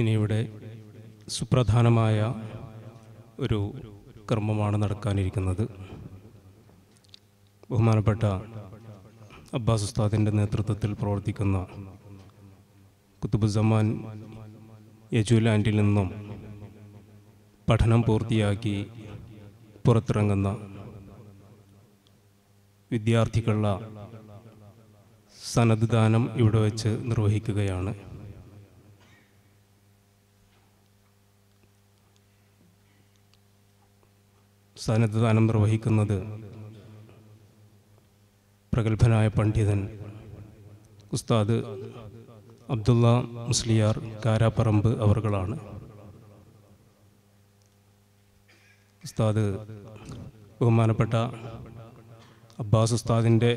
ഇനിയിവിടെ സുപ്രധാനമായ ഒരു കർമ്മമാണ് നടക്കാനിരിക്കുന്നത് ബഹുമാനപ്പെട്ട അബ്ബാസ് ഉസ്താദിൻ്റെ നേതൃത്വത്തിൽ പ്രവർത്തിക്കുന്ന കുത്തുബുസമാൻ യജുലാൻഡിൽ നിന്നും പഠനം പൂർത്തിയാക്കി പുറത്തിറങ്ങുന്ന വിദ്യാർത്ഥിക്കുള്ള സനദ്ദാനം ഇവിടെ വെച്ച് നിർവഹിക്കുകയാണ് സന്നദ്ധാനം നിർവഹിക്കുന്നത് പ്രഗത്ഭനായ പണ്ഡിതൻ ഉസ്താദ് അബ്ദുള്ള മുസ്ലിയാർ കാരാപ്പറമ്പ് അവർകളാണ് ഉസ്താദ് ബഹുമാനപ്പെട്ട അബ്ബാസ് ഉസ്താദിൻ്റെ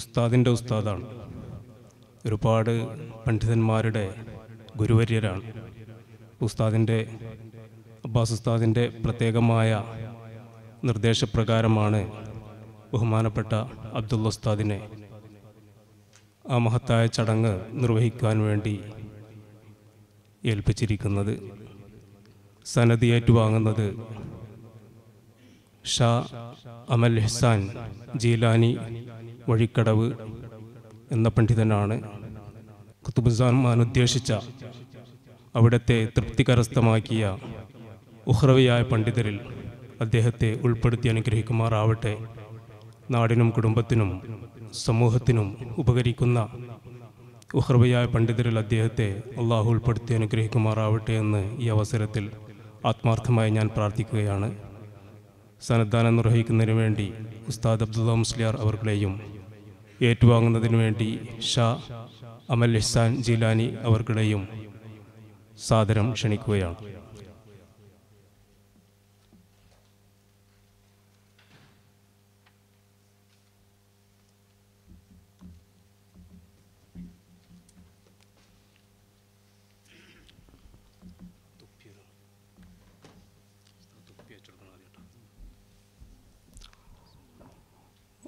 ഉസ്താദിൻ്റെ ഉസ്താദാണ് ഒരുപാട് പണ്ഡിതന്മാരുടെ ഗുരുവര്യരാണ് ഉസ്താദിൻ്റെ അബ്ബാസ് ഉസ്താദിൻ്റെ പ്രത്യേകമായ നിർദ്ദേശപ്രകാരമാണ് ബഹുമാനപ്പെട്ട അബ്ദുൽ ഉസ്താദിനെ ആ മഹത്തായ ചടങ്ങ് നിർവഹിക്കാൻ വേണ്ടി ഏൽപ്പിച്ചിരിക്കുന്നത് സനതി ഏറ്റുവാങ്ങുന്നത് ഷാ അമൽ ഹസാൻ ജീലാനി വഴിക്കടവ് എന്ന പണ്ഡിതനാണ് കുത്തുബുസാൻമാൻ ഉദ്ദേശിച്ച അവിടത്തെ തൃപ്തി കരസ്ഥമാക്കിയ ഉഹ്രവിയായ പണ്ഡിതരിൽ അദ്ദേഹത്തെ ഉൾപ്പെടുത്തി അനുഗ്രഹിക്കുമാറാവട്ടെ നാടിനും കുടുംബത്തിനും സമൂഹത്തിനും ഉപകരിക്കുന്ന ഉഹർബയായ പണ്ഡിതരിൽ അദ്ദേഹത്തെ അള്ളാഹു ഉൾപ്പെടുത്തി അനുഗ്രഹിക്കുമാറാവട്ടെ എന്ന് ഈ അവസരത്തിൽ ആത്മാർത്ഥമായി ഞാൻ പ്രാർത്ഥിക്കുകയാണ് സന്നദ്ധാനം നിർവഹിക്കുന്നതിന് വേണ്ടി ഉസ്താദ് അബ്ദുല്ല മുസ്ലിയാർ അവർകളെയും ഏറ്റുവാങ്ങുന്നതിന് വേണ്ടി ഷാ അമൽ ഇഹ്സാൻ ജീലാനി അവർകളെയും സാദരം ക്ഷണിക്കുകയാണ്